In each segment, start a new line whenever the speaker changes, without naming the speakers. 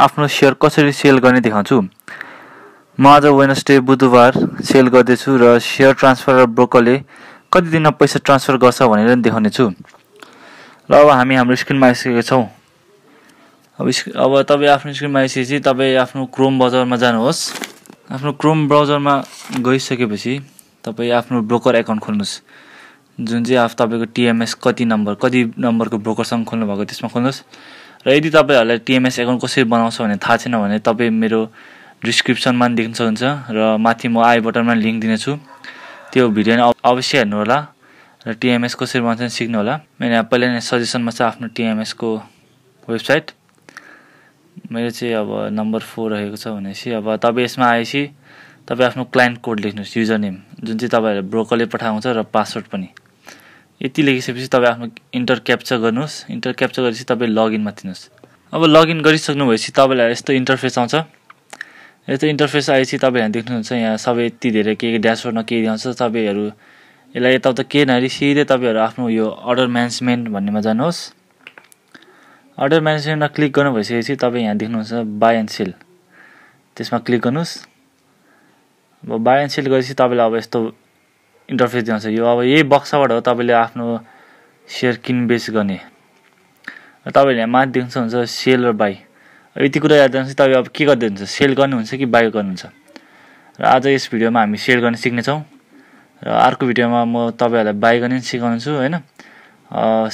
आफ्नो सेयर कसरी सेल गर्ने देखाउँछु म आज वेनसडे बुधबार सेल गर्दैछु र सेयर ट्रान्सफर र ब्रोकरले कति दिनमा पैसा ट्रान्सफर गर्छ भनेर पनि छु र अब हामी हाम्रो स्क्रिनमा आइसकेका छौँ अब स्क अब तपाईँ आफ्नो स्क्रिनमा आइसकेपछि तपाईँ आफ्नो क्रोम ब्राउजरमा जानुहोस् आफ्नो क्रोम ब्राउजरमा गइसकेपछि तपाईँ आफ्नो ब्रोकर एकाउन्ट खोल्नुहोस् जुन चाहिँ आफ तपाईँको टिएमएस कति नम्बर कति नम्बरको ब्रोकरसँग खोल्नु भएको त्यसमा खोल्नुहोस् र यदि तपाईँहरूलाई टिएमएस एकाउन्ट कसरी बनाउँछ भने थाहा छैन भने तपाईँ मेरो डिस्क्रिप्सनमा पनि देख्न सक्नुहुन्छ र माथि म आई बटनमा लिङ्क दिनेछु त्यो भिडियो नै अवश्य हेर्नुहोला र टिएमएस कसरी बनाउँछ सिक्नुहोला मेरो यहाँ पहिला नै सजेसनमा छ आफ्नो टिएमएसको वेबसाइट मेरो चाहिँ अब नम्बर फोर रहेको छ भनेपछि अब तपाईँ यसमा आएपछि तपाईँ आफ्नो क्लाइन्ट कोड लेख्नुहोस् युजर नेम जुन चाहिँ तपाईँहरूले ब्रोकरले पठाउँछ र पासवर्ड पनि यति लेखिसकेपछि तपाईँ आफ्नो इन्टर क्याप्चर गर्नुहोस् इन्टर क्याप्चर गरेपछि तपाईँ लगइनमा दिनुहोस् अब लगइन गरिसक्नु भएपछि तपाईँलाई यस्तो इन्टरफेस आउँछ यस्तो इन्टरफेस आएपछि यहाँ देख्नुहुन्छ यहाँ सबै यति धेरै के के ड्यासबोर्डमा के आउँछ तपाईँहरू यसलाई यताउता के नै सिधै तपाईँहरू आफ्नो यो अर्डर म्यानेजमेन्ट भन्नेमा जानुहोस् अर्डर म्यानेजमेन्टमा क्लिक गर्नु भइसकेपछि तपाईँ यहाँ देख्नुहुन्छ बाई एन्ड सेल त्यसमा क्लिक गर्नुहोस् अब बाई एन्ड सेल गरेपछि तपाईँलाई अब यस्तो इन्टरफेस दिन्छ यो अब यही बक्साबाट हो तपाईँले आफ्नो सेयर किनबेच गर्ने र तपाईँले यहाँ माथि हुन्छ सेल र बाई यति कुरा याद राख्नुहोस् तपाईँ अब के गर्दै हुन्छ सेल गर्नुहुन्छ कि बाई गर्नुहुन्छ र आज यस भिडियोमा हामी सेल गर्न सिक्नेछौँ र अर्को भिडियोमा म तपाईँहरूलाई बाई गर्ने छु होइन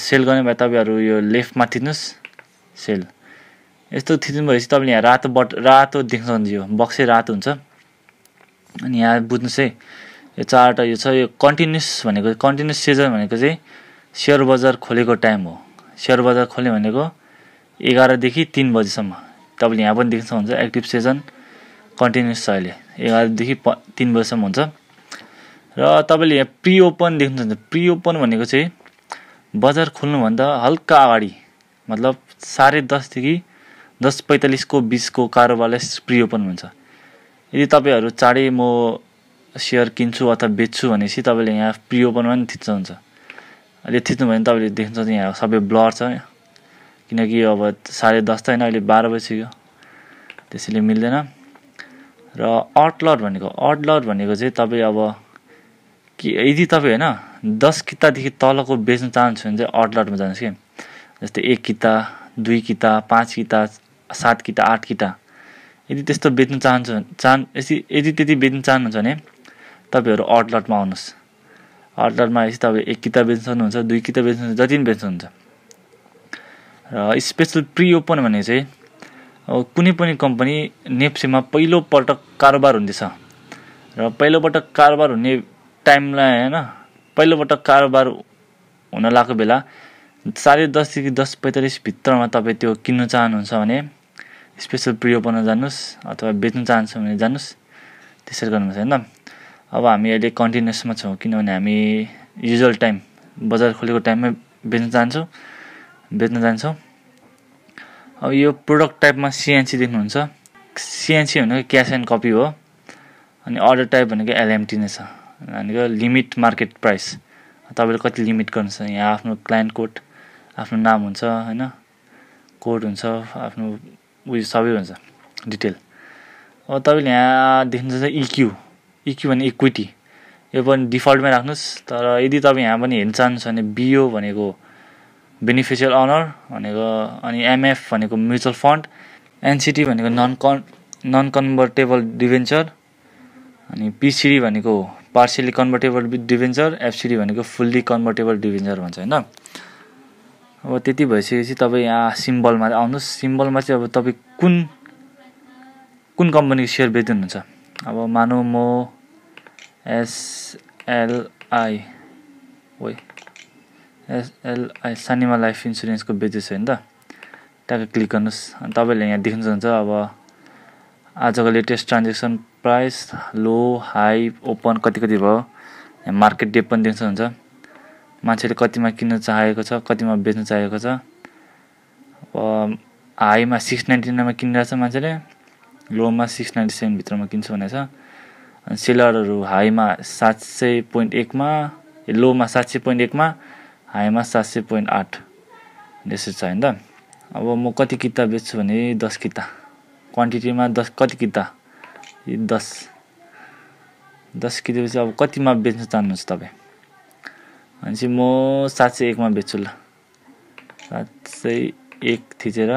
सेल गर्ने भए तपाईँहरू यो लेफ्टमा थिच्नुहोस् सेल यस्तो थिच्नु भएपछि तपाईँले यहाँ रातो बट रातो देख्नुहुन्छ यो बक्सै रातो हुन्छ अनि यहाँ बुझ्नुहोस् है यो चारवटा यो छ यो कन्टिन्युस भनेको कन्टिन्युस सिजन भनेको चाहिँ सेयर बजार खोलेको टाइम हो सेयर बजार खोल्ने भनेको एघारदेखि तिन बजीसम्म तपाईँले यहाँ पनि देख्न सक्नुहुन्छ एक्टिभ सिजन कन्टिन्युस छ अहिले एघारदेखि प तिन बजीसम्म हुन्छ र तपाईँले यहाँ प्रि ओपन देख्नुहुन्छ प्रि ओपन भनेको चाहिँ बजार खोल्नुभन्दा हल्का अगाडि मतलब साढे दसदेखि दस पैँतालिसको बिचको कारोबारलाई प्रि ओपन हुन्छ यदि तपाईँहरू चाँडै म सेयर किन्छु अथवा बेच्छु भनेपछि तपाईँले यहाँ प्रि ओपनमा पनि थिच्नुहुन्छ अहिले थिच्नु भयो भने तपाईँले देख्नुहुन्छ यहाँ सबै ब्लर छ किनकि अब साढे दस त होइन अहिले बाह्र बजीसक्यो त्यसैले मिल्दैन र अटलट भनेको अटलर भनेको चाहिँ तपाईँ अब कि यदि तपाईँ होइन दस कितादेखि तलको बेच्नु चाहनुहुन्छ भने चाहिँ अटलटमा जानुहोस् कि जस्तै एक किता दुई किता पाँच किता सात किता आठ किता यदि त्यस्तो बेच्नु चाहन्छ चाहन् यदि यदि त्यति बेच्नु चाहनुहुन्छ भने तपाईँहरू अड लटमा आउनुहोस् अड लटमा आएपछि तपाईँ एक किताब बेच्नुहुन्छ दुई किताब बेच्नुहुन्छ जति पनि बेच्नुहुन्छ र स्पेसल प्रि ओपन भने चाहिँ अब कुनै पनि कम्पनी नेप्सेमा पहिलोपटक कारोबार हुँदैछ र पहिलोपटक कारोबार हुने टाइमलाई होइन पहिलोपटक कारोबार हुन लागेको बेला साढे दसदेखि दस पैँतालिस भित्रमा तपाईँ त्यो किन्नु चाहनुहुन्छ भने स्पेसल प्रियो बनाउन जानुहोस् अथवा बेच्नु चाहनुहुन्छ भने जानुहोस् त्यसरी गर्नुहोस् होइन अब हामी अहिले कन्टिन्युसमा छौँ किनभने हामी युजुअल टाइम बजार खोलेको टाइममै बेच्न चाहन्छौँ बेच्न जान्छौँ अब यो प्रोडक्ट टाइपमा सिएनसी देख्नुहुन्छ सिएनसी भनेको क्यास एन्ड कपी हो अनि अर्डर टाइप भनेको एलएमटी नै छ भनेको लिमिट मार्केट प्राइस तपाईँले कति लिमिट गर्नुहुन्छ यहाँ आफ्नो क्लाइन्ट कोड आफ्नो नाम हुन्छ होइन कोड हुन्छ आफ्नो उयो सबै हुन्छ डिटेल अब तपाईँले यहाँ देख्नुहुन्छ इक्यू e भने इक्विटी यो पनि डिफल्टमै राख्नुहोस् तर यदि तपाईँ यहाँ पनि हेर्न चाहनुहोस् भने बिओ भनेको बेनिफिसियल अनर भनेको अनि एमएफ भनेको म्युचुअल फन्ड एनसिटी भनेको नन कन् नन कन्भर्टेबल डिभेन्चर अनि पिसिडी भनेको पार्सियली कन्भर्टेबल डिभेन्चर एफसिडी भनेको फुल्ली कन्भर्टेबल डिभेन्चर भन्छ होइन अब त्यति भइसकेपछि तपाईँ यहाँ सिम्बलमा आउनुहोस् सिम्बलमा चाहिँ अब तपाईँ कुन कुन कम्पनीको सेयर बेच्नुहुन्छ अब मानौँ म एसएलआई ओ एसएलआई सानिमा लाइफ इन्सुरेन्सको बेचेस होइन त ट्याक्कै क्लिक गर्नुहोस् अनि तपाईँले यहाँ देख्नु सक्नुहुन्छ अब आजको latest transaction price low high open कति कति भयो मार्केट डेप पनि देख्नु सक्नुहुन्छ मान्छेले कतिमा किन्न चाहेको छ कतिमा बेच्न चाहेको छ अब हाईमा सिक्स नाइन्टी नाइनमा किनिरहेछ मान्छेले लोमा सिक्स नाइन्टी सेभेनभित्रमा किन्छु भनेको छ अनि सिलरहरू हाईमा सात सय पोइन्ट एकमा लोमा सात सय पोइन्ट एकमा हाईमा सात सय पोइन्ट आठ यसरी छ होइन त अब म कति किता बेच्छु भने दस किता क्वान्टिटीमा दस कति किता दस दस कितापछि अब कतिमा बेच्न चाहनुहुन्छ तपाईँ भनेपछि चाहिँ म सात सय एकमा बेच्छु ल सात सय एक थिचेर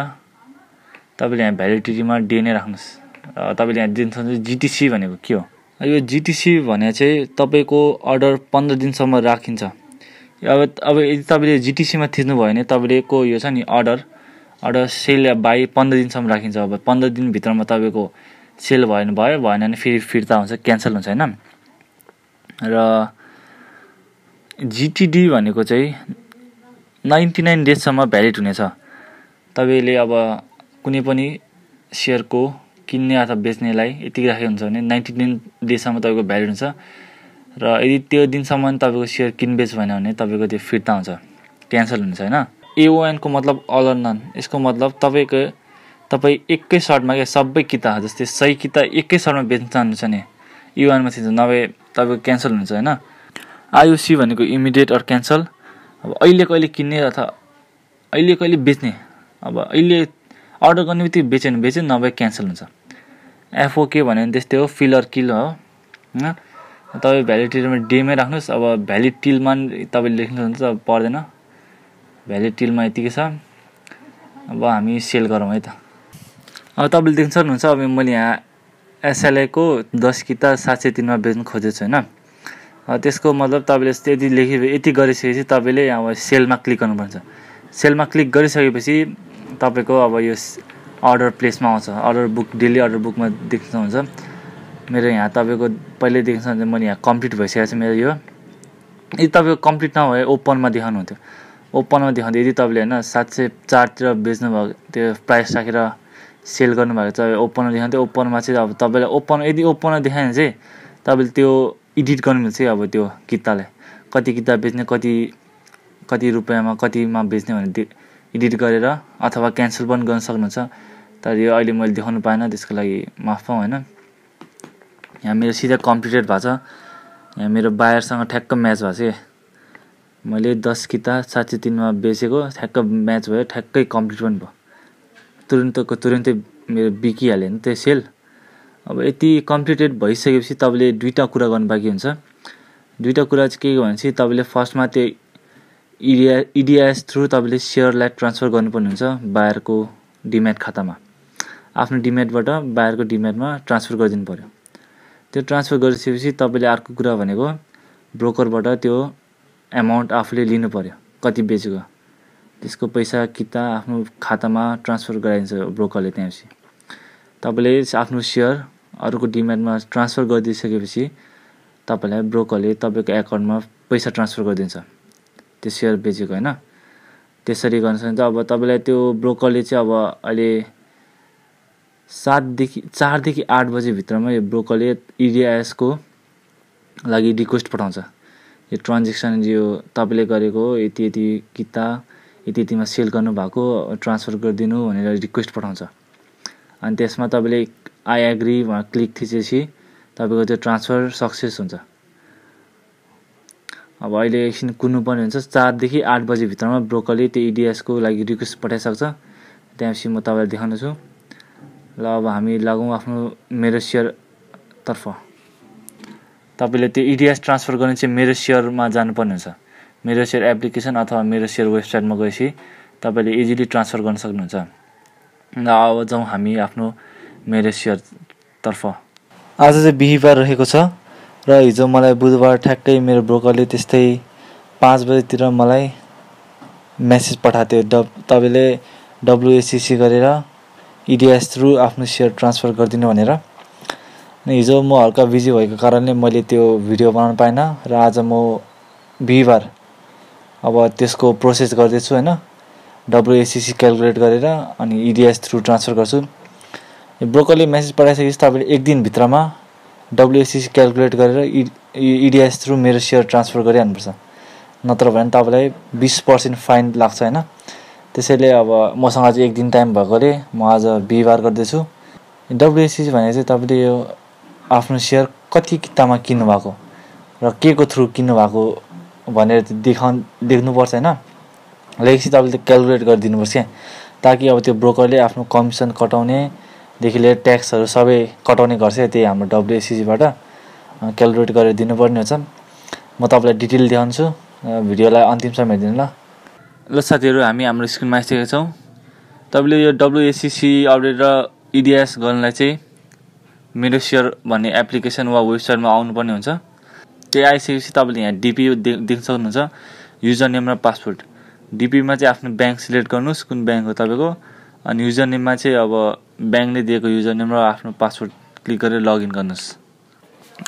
तपाईँले यहाँ भ्यालिडिटीमा डे नै राख्नुहोस् तपाईँले यहाँ दिन सक्नुहुन्छ जिटिसी भनेको के हो यो जिटिसी भने चाहिँ तपाईँको अर्डर पन्ध्र दिनसम्म राखिन्छ अब अब यदि तपाईँले जिटिसीमा थिच्नुभयो भने तपाईँको यो छ नि अर्डर अर्डर सेल बाई पन्ध्र दिनसम्म राखिन्छ अब पन्ध्र दिनभित्रमा तपाईँको सेल भयो भने भयो भएन भने फेरि फिर्ता हुन्छ क्यान्सल हुन्छ होइन र जिटिडी भनेको चाहिँ नाइन्टी नाइन डेजसम्म भ्यालिड हुनेछ तपाईँले अब कुनै पनि सेयरको किन्ने अथवा बेच्नेलाई यति राखेको हुन्छ भने नाइन्टी नाइन डेसम्म तपाईँको भ्यालिड हुन्छ र यदि त्यो दिनसम्म तपाईँको सेयर किनबेच भएन भने तपाईँको त्यो फिर्ता हुन्छ क्यान्सल हुन्छ होइन एओएनको मतलब अल अर नन यसको मतलब तपाईँको तपाईँ एकै सर्टमा क्या सबै किता जस्तै सही किता एकै सर्टमा बेच्न चाहनुहुन्छ नि युएनमा चाहिँ नभए तपाईँको क्यान्सल हुन्छ होइन आइओसी भनेको इमिडिएट अर क्यान्सल अब अहिले कहिले किन्ने अथवा अहिले कहिले बेच्ने अब अहिले अर्डर गर्ने बित्तिकै बेच्यो भने बेच्यो नभए क्यान्सल हुन्छ एफओके भन्यो भने त्यस्तै हो फिलर किल हो होइन तपाईँ भ्यालिटिलमा डेमै राख्नुहोस् अब भ्यालिड टिलमा तपाईँले लेख्नुहुन्छ अब पर्दैन टिलमा यतिकै छ अब हामी सेल गरौँ है त अब तपाईँले देख्न सक्नुहुन्छ अब मैले यहाँ एसएलएको दस किता सात सय तिनमा बेच्नु खोजेको छु होइन त्यसको मतलब तपाईँले यति लेखे यति गरिसकेपछि तपाईँले अब सेलमा क्लिक गर्नुपर्छ सेलमा क्लिक गरिसकेपछि तपाईँको अब यो अर्डर प्लेसमा आउँछ अर्डर बुक डेली अर्डर बुकमा देख्नुहुन्छ मेरो यहाँ तपाईँको पहिल्यै देख्नुहुन्छ मैले यहाँ कम्प्लिट भइसकेको छ मेरो यो यदि तपाईँको कम्प्लिट नभए ओपनमा देखाउनुहुन्थ्यो ओपनमा देखाउँथ्यो यदि तपाईँले होइन सात सय चारतिर बेच्नुभएको त्यो प्राइस राखेर सेल गर्नुभएको तपाईँ ओपनमा देखाउँथ्यो ओपनमा चाहिँ अब तपाईँलाई ओपन यदि ओपनमा देखायो भने चाहिँ तपाईँले त्यो एडिट गर्नु मिल्छ अब त्यो किताबलाई कति किताब बेच्ने कति कति रुपियाँमा कतिमा बेच्ने भने एडिट गरेर अथवा क्यान्सल पनि गर्न सक्नुहुन्छ तर यो अहिले मैले देखाउनु पाएन त्यसको लागि माफ पाउँ होइन यहाँ मेरो सिधा कम्प्लिटेड भएको छ यहाँ मेरो बायरसँग ठ्याक्क म्याच भएको छ मैले दस किता सात सय तिनमा बेचेको ठ्याक्क म्याच भयो ठ्याक्कै कम्प्लिट पनि भयो तुरुन्तको तुरुन्तै मेरो बिकिहाल्यो नि त्यो सेल अब यति कम्प्लिटेड भइसकेपछि तपाईँले दुईवटा कुरा गर्नु बाँकी हुन्छ दुईवटा कुरा चाहिँ के भनेपछि तपाईँले फर्स्टमा त्यो इडिया इडिआइएस थ्रु तपाईँले सेयरलाई ट्रान्सफर गर्नुपर्ने हुन्छ बायरको डिम्याट खातामा आफ्नो डिमेटबाट बाहिरको डिमेटमा ट्रान्सफर गरिदिनु पऱ्यो त्यो ट्रान्सफर गरिसकेपछि तपाईँले अर्को कुरा भनेको ब्रोकरबाट त्यो एमाउन्ट आफूले लिनु पऱ्यो कति बेचेको त्यसको पैसा किता आफ्नो खातामा ट्रान्सफर गराइदिन्छ ब्रोकरले त्यहाँपछि तपाईँले आफ्नो सेयर अरूको डिमेटमा ट्रान्सफर गरिदिइसकेपछि तपाईँलाई ब्रोकरले तपाईँको एकाउन्टमा पैसा ट्रान्सफर गरिदिन्छ त्यो सेयर बेचेको होइन त्यसरी गर्नु त अब तपाईँलाई त्यो ब्रोकरले चाहिँ अब अहिले सातदेखि चारदेखि आठ बजीभित्रमा यो ब्रोकरले इडिआइएसको लागि रिक्वेस्ट पठाउँछ यो ट्रान्जेक्सन यो तपाईँले गरेको यति यति किता यति यतिमा सेल गर्नुभएको ट्रान्सफर गरिदिनु भनेर रिक्वेस्ट पठाउँछ अनि त्यसमा तपाईँले आई एग्री क्लिक थिचेपछि तपाईँको त्यो ट्रान्सफर सक्सेस हुन्छ अब अहिले एकछिन कुद्नुपर्ने हुन्छ चारदेखि आठ बजीभित्रमा ब्रोकरले त्यो इडिएसको लागि रिक्वेस्ट पठाइसक्छ त्यहाँपछि म तपाईँलाई देखाउनेछु ल अब हामी लागौँ आफ्नो मेरो सेयरतर्फ तपाईँले त्यो इडिएस ट्रान्सफर गर्ने चाहिँ मेरो सेयरमा जानुपर्ने हुन्छ मेरो सेयर एप्लिकेसन अथवा मेरो सेयर वेबसाइटमा गएपछि तपाईँले इजिली ट्रान्सफर गर्न सक्नुहुन्छ ल अब जाउँ हामी आफ्नो मेरो सेयरतर्फ आज चाहिँ बिहिबार रहेको छ र हिजो मलाई बुधबार ठ्याक्कै मेरो ब्रोकरले त्यस्तै पाँच बजीतिर मलाई मेसेज पठाएको थियो डब तपाईँले डब्लुएसिसी गरेर इडिएस e थ्रु आफ्नो सेयर ट्रान्सफर गरिदिनु भनेर अनि हिजो म हल्का बिजी भएको कारणले मैले त्यो भिडियो बनाउनु पाइनँ र आज म बिहिबार अब त्यसको प्रोसेस गर्दैछु होइन डब्लुएसिसी क्यालकुलेट गरेर अनि इडिएस थ्रु ट्रान्सफर गर्छु ब्रोकरले मेसेज पठाइसकेपछि तपाईँले एक दिनभित्रमा डब्लुएसिसी क्यालकुलेट गरेर इ इडिएस थ्रु मेरो सेयर ट्रान्सफर गरिहाल्नुपर्छ नत्र भने तपाईँलाई बिस पर्सेन्ट फाइन लाग्छ होइन त्यसैले अब मसँग चाहिँ एक दिन टाइम भएकोले म आज बिहिबार गर्दैछु डब्लुएससी भने चाहिँ तपाईँले यो आफ्नो सेयर कति कितामा किन्नुभएको र के को थ्रु किन्नुभएको भनेर देखाउ देख्नुपर्छ होइन लेखेपछि तपाईँले क्यालकुलेट गरिदिनुपर्छ क्या ताकि अब त्यो ब्रोकरले आफ्नो कमिसन कटाउनेदेखि लिएर ट्याक्सहरू सबै कटाउने गर्छ त्यही हाम्रो डब्लुएससिजीबाट क्यालकुलेट गरेर दिनुपर्ने हुन्छ म तपाईँलाई डिटेल देखाउँछु भिडियोलाई अन्तिमसम्म हेरिदिनु ल ल साथीहरू हामी हाम्रो स्क्रिनमा आइसकेका छौँ तपाईँले यो डब्लुएसिसी अपडेट र इडिएस e गर्नलाई चाहिँ मेरो सियर भन्ने एप्लिकेसन वा वेबसाइटमा आउनुपर्ने हुन्छ त्यो आइसकेपछि तपाईँले यहाँ डिपी देख्न सक्नुहुन्छ युजर नेम र पासपोर्ट डिपीमा चाहिँ आफ्नो ब्याङ्क सिलेक्ट गर्नुहोस् कुन ब्याङ्क हो तपाईँको अनि युजर नेममा चाहिँ अब ब्याङ्कले दिएको युजर नेम र आफ्नो पासवर्ड क्लिक गरेर लगइन गर्नुहोस्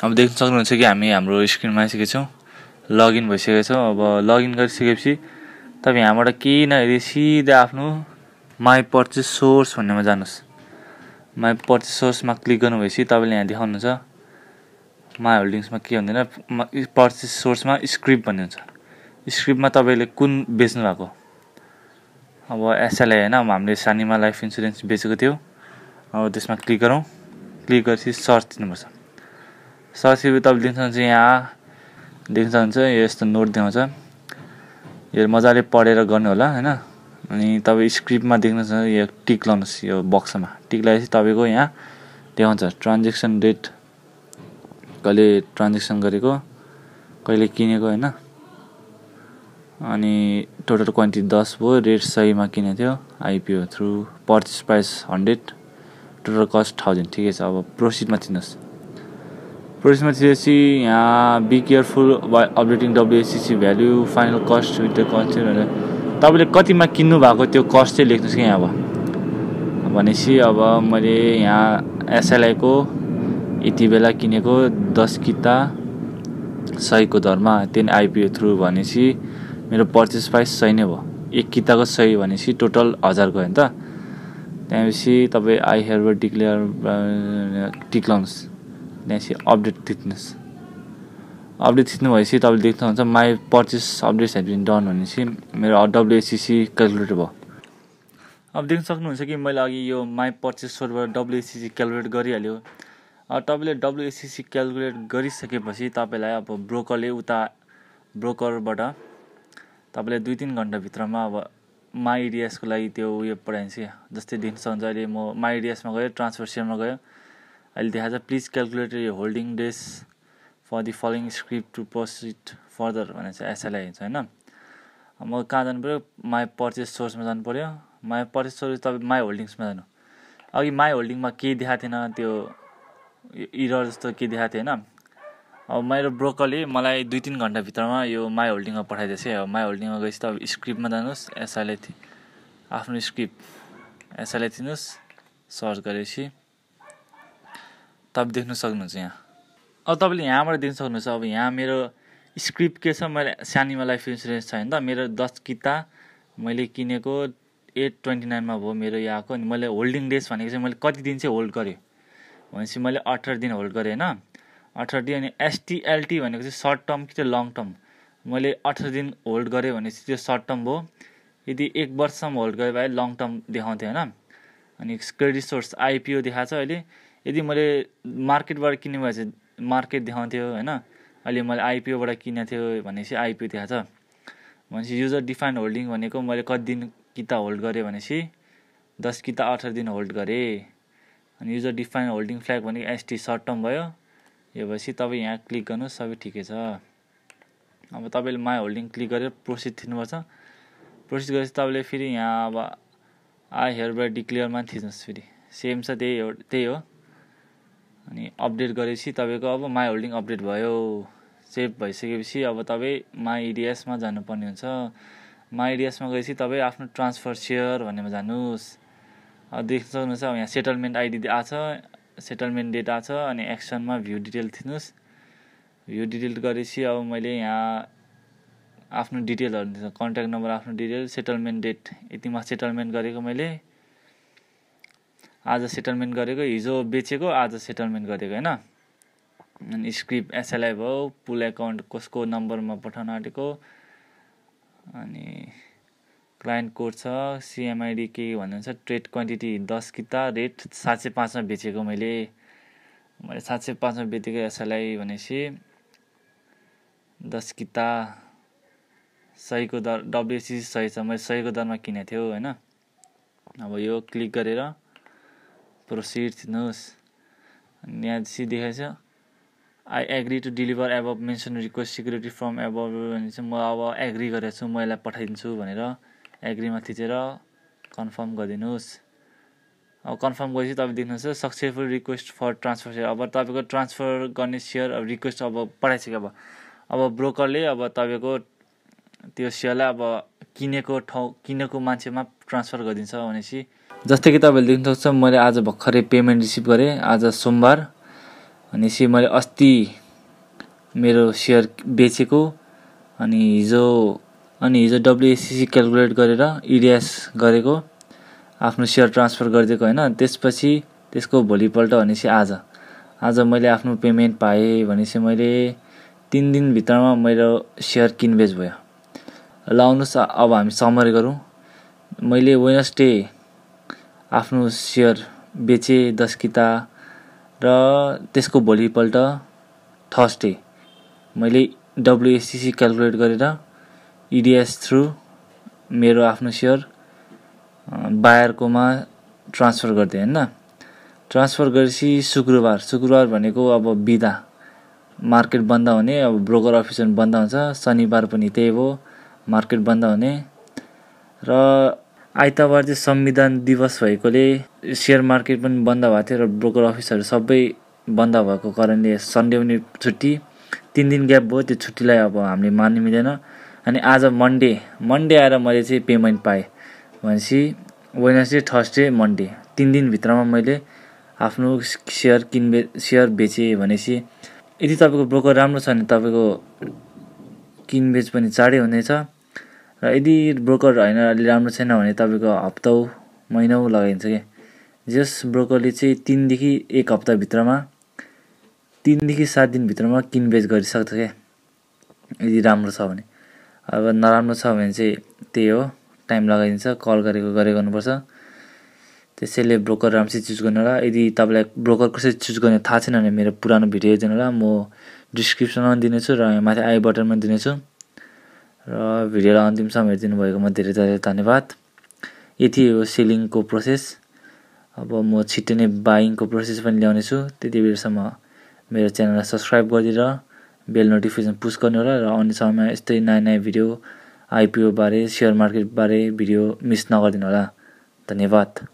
अब देख्न सक्नुहुन्छ कि हामी हाम्रो स्क्रिनमा आइसकेको छौँ लगइन भइसकेको छौँ अब लगइन गरिसकेपछि तपाईँ यहाँबाट केही नहेरी सिधा आफ्नो माई पर्चेस सोर्स भन्नेमा जानुहोस् माई पर्चेस सोर्समा क्लिक गर्नुभएपछि तपाईँले यहाँ देखाउनुहुन्छ माई होल्डिङ्समा के हुँदैन पर्चेस सोर्समा स्क्रिप्ट भन्ने हुन्छ स्क्रिप्टमा तपाईँले कुन बेच्नु भएको अब एसएलआई होइन अब हामीले सानीमा लाइफ इन्सुरेन्स बेचेको थियो अब त्यसमा क्लिक गरौँ क्लिक गरेपछि सर्च दिनुपर्छ सर्च तपाईँ तपाईँले देख्नुहुन्छ यहाँ देख्नुहुन्छ यो यस्तो नोट देखाउँछ यो मजाले पढेर गर्नु होला होइन अनि तपाईँ स्क्रिप्टमा देख्नुहोस् न यो टिक लाउनुहोस् यो बक्समा टिक लगाएपछि तपाईँको यहाँ देखाउँछ ट्रान्जेक्सन डेट कहिले ट्रान्जेक्सन गरेको कहिले किनेको होइन अनि टोटल क्वान्टिटी दस भयो रेट सहीमा किनेको थियो IPO through purchase price hundred total cost thousand ठिकै छ अब प्रोसिडमा चिन्नुहोस् प्रोसेसमा थिएपछि यहाँ be careful updating WACC value final cost with the concept भनेर तपाईँले कतिमा किन्नु भएको त्यो कस्ट चाहिँ लेख्नुहोस् कि अब भनेपछि अब मैले यहाँ एसएलआईको यति बेला किनेको दस किता सयको दरमा त्यहाँदेखि आइपिओ थ्रु भनेपछि मेरो पर्चेस प्राइस सय नै भयो एक किताको सय भनेपछि टोटल हजारको होइन त त्यहाँपछि तपाईँ आई हेर्बर डिक्लेयर टिक्लाउनुहोस् त्यहाँपछि अपडेट थिच्नुहोस् अपडेट थिच्नु भएपछि तपाईँले देख्नुहुन्छ my purchase updates have been done भनेपछि मेरो डब्लुएसिसी क्यालकुलेटर भयो अब देख्न सक्नुहुन्छ कि मैले अघि यो माई पर्चेस सोरबाट डब्लुएसिसी क्यालकुलेट गरिहाल्यो तपाईँले डब्लुएसिसी क्यालकुलेट गरिसकेपछि तपाईँलाई अब ब्रोकरले उता ब्रोकरबाट तपाईँले दुई तिन घन्टाभित्रमा अब माई एरियासको लागि त्यो उयो पठाइन्छ जस्तै देख्न सक्नुहुन्छ अहिले म माई एरियासमा गएँ ट्रान्सफर सेयरमा गयो अहिले देखाएको छ प्लिज यो होल्डिङ डेस for the following script to persist further भनेर चाहिँ एसआईलाई छ होइन म कहाँ जानु पऱ्यो माई पर्चेस सोर्समा जानु पऱ्यो माई पर्चेस सोर्स तपाईँ माई होल्डिङ्समा जानु अघि माई होल्डिङमा केही देखाएको थिएन त्यो इरर जस्तो केही देखाएको थिएँ होइन अब मेरो ब्रोकरले मलाई दुई तिन घन्टाभित्रमा यो माई होल्डिङमा पठाइदिएछ है अब माई होल्डिङमा गएपछि त अब स्क्रिप्टमा जानुहोस् एसआईलाई आफ्नो स्क्रिप्ट एसआईलाई थिनुहोस् सर्च गरेपछि तपाईँ देख्न सक्नुहुन्छ यहाँ अब तपाईँले यहाँबाट देख्न सक्नुहुन्छ अब यहाँ मेरो स्क्रिप्ट के छ मैले सानीमा लाइफ इन्सुरेन्स छ नि त मेरो दस किता मैले किनेको एट ट्वेन्टी नाइनमा भयो मेरो यहाँ आएको अनि मैले होल्डिङ डेज भनेको चाहिँ मैले कति दिन चाहिँ होल्ड गरेँ भनेपछि मैले अठार दिन होल्ड गरेँ होइन अठार दिन अनि एसटिएलटी भनेको चाहिँ सर्ट टर्म कि त्यो लङ टर्म मैले अठार दिन होल्ड गरेँ भनेपछि त्यो सर्ट टर्म भयो यदि एक वर्षसम्म होल्ड गरेँ भए लङ टर्म देखाउँथेँ होइन अनि क्रेडिट सोर्स आइपिओ देखाएको छ अहिले यदि मैले मार्केटबाट किने भए चाहिँ मार्केट देखाउँथ्यो होइन अहिले मैले आइपिओबाट किनेको थियो भनेपछि आइपिओ देखाएको छ भनेपछि युजर डिफाइन होल्डिङ भनेको मैले कति दिन किता होल्ड गरेँ भनेपछि दस किता अठार दिन होल्ड गरेँ अनि युजर डिफाइन होल्डिङ फ्ल्याग भनेको एसटी सर्ट टर्म भयो यो भएपछि तपाईँ यहाँ क्लिक गर्नु सबै ठिकै छ अब तपाईँले माई होल्डिङ क्लिक गरेर प्रोसेस थिच्नुपर्छ प्रोसेस गरेपछि तपाईँले फेरि यहाँ अब आई हेयरबाट डिक्लियरमा थिच्नुहोस् फेरि सेम छ त्यही हो त्यही हो अनि अपडेट गरेपछि तपाईँको अब माई होल्डिङ अपडेट भयो सेभ भइसकेपछि अब तपाईँ माई इडिएसमा जानुपर्ने हुन्छ माई इडिएसमा गएपछि तपाईँ आफ्नो ट्रान्सफर सेयर भन्नेमा जानुहोस् देख्न सक्नुहुन्छ अब यहाँ सेटलमेन्ट आइडी आएको छ सेटलमेन्ट डेट आएको छ अनि एक्सनमा भ्यू डिटेल थिनुहोस् भ्यू डिटेल गरेपछि अब मैले यहाँ आफ्नो डिटेलहरू कन्ट्याक्ट नम्बर आफ्नो डिटेल सेटलमेन्ट डेट यतिमा सेटलमेन्ट गरेको मैले आज सेटलमेन्ट गरेको हिजो बेचेको आज सेटलमेन्ट गरेको होइन अनि स्क्रिप्ट एसएलआई भयो पुल एकाउन्ट कसको नम्बरमा पठाउन आँटेको अनि क्लाइन्ट कोड छ सिएमआइडी के भन्नुहुन्छ ट्रेड क्वान्टिटी दस किता रेट सात सय पाँचमा बेचेको मैले मैले सात सय पाँचमा बेचेको एसएलआई भनेपछि दस किता सहीको दर डब्लुएसी सही छ मैले सयको दरमा किनेको थियो होइन अब यो क्लिक गरेर प्रोसिड थिनुहोस् अनि यहाँ सी देखाएछ I agree to deliver above mention request security from above भने चाहिँ म अब एग्री गरेको छु म यसलाई पठाइदिन्छु भनेर एग्रीमा थिचेर कन्फर्म गरिदिनुहोस् अब कन्फर्म गरेपछि तपाईँ देख्नुहुन्छ successful request for transfer share अब तपाईँको ट्रान्सफर गर्ने सेयर अब रिक्वेस्ट अब पठाइसक्यो अब अब ब्रोकरले अब तपाईँको त्यो सेयरलाई अब किनेको ठाउँ किनेको मान्छेमा ट्रान्सफर गरिदिन्छ भनेपछि जस्तै कि तपाईँहरूले देख्न सक्छ मैले आज भर्खरै पेमेन्ट रिसिभ गरेँ आज सोमबार अनि भनेपछि मैले अस्ति मेरो सेयर बेचेको अनि हिजो अनि हिजो डब्लुएससिसी क्यालकुलेट e गरेर इडिएस e गरेको आफ्नो सेयर ट्रान्सफर गरिदिएको होइन त्यसपछि त्यसको भोलिपल्ट भनेपछि आज आज मैले आफ्नो पेमेन्ट पाएँ भनेपछि मैले तिन दिनभित्रमा मेरो सेयर किनबेच भयो ल आउनुहोस् अब हामी समर गरौँ मैले वेनसडे आफ्नो सेयर बेचे दस किता र त्यसको भोलिपल्ट थर्सडे मैले डब्लुएससिसी क्यालकुलेट गरेर इडिएस e थ्रु मेरो आफ्नो सेयर बायरकोमा ट्रान्सफर गरिदिएँ होइन ट्रान्सफर गरेपछि शुक्रबार शुक्रबार भनेको अब बिदा मार्केट बन्द हुने अब ब्रोकर अफिसहरू बन्द हुन्छ शनिबार पनि त्यही हो मार्केट बन्द हुने र आइतबार चाहिँ संविधान दिवस भएकोले सेयर मार्केट पनि बन्द भएको थियो र ब्रोकर अफिसहरू सबै बन्द भएको कारणले सन्डे पनि छुट्टी तिन दिन ग्याप भयो त्यो छुट्टीलाई अब हामीले मान्नु मिलेन अनि आज मन्डे मन्डे आएर मैले चाहिँ पेमेन्ट पाएँ भनेपछि थर्स थर्सडे मन्डे तिन दिनभित्रमा मैले आफ्नो सेयर किनबे सेयर बेचेँ भनेपछि यदि तपाईँको ब्रोकर राम्रो छ भने तपाईँको किनबेच पनि चाँडै हुनेछ र यदि ब्रोकर होइन अलि राम्रो छैन भने तपाईँको हप्ताउ महिनौ लगाइन्छ क्या जस ब्रोकरले चाहिँ तिनदेखि एक हप्ताभित्रमा तिनदेखि सात दिनभित्रमा किनबेच गरिसक्छ क्या यदि राम्रो छ भने अब नराम्रो छ भने चाहिँ त्यही हो टाइम लगाइदिन्छ कल गरेको गरे गर्नुपर्छ त्यसैले ब्रोकर राम्रोसित चुज गर्नु होला यदि तपाईँलाई ब्रोकर कसरी चुज गर्ने थाहा छैन भने मेरो पुरानो भिडियो हेरिदिनु होला म डिस्क्रिप्सनमा दिनेछु र माथि आई बटनमा दिनेछु र भिडियोलाई अन्तिमसम्म हेरिदिनु भएकोमा धेरै धेरै धन्यवाद यति हो सेलिङको प्रोसेस अब म छिटो नै बाइङको प्रोसेस पनि ल्याउनेछु त्यति बेलासम्म मेरो च्यानललाई सब्सक्राइब गरिदिएर बेल नोटिफिकेसन पुस गर्नुहोला र आउने समयमा यस्तै नयाँ नयाँ भिडियो आइपिओबारे सेयर मार्केटबारे भिडियो मिस नगरिदिनु होला धन्यवाद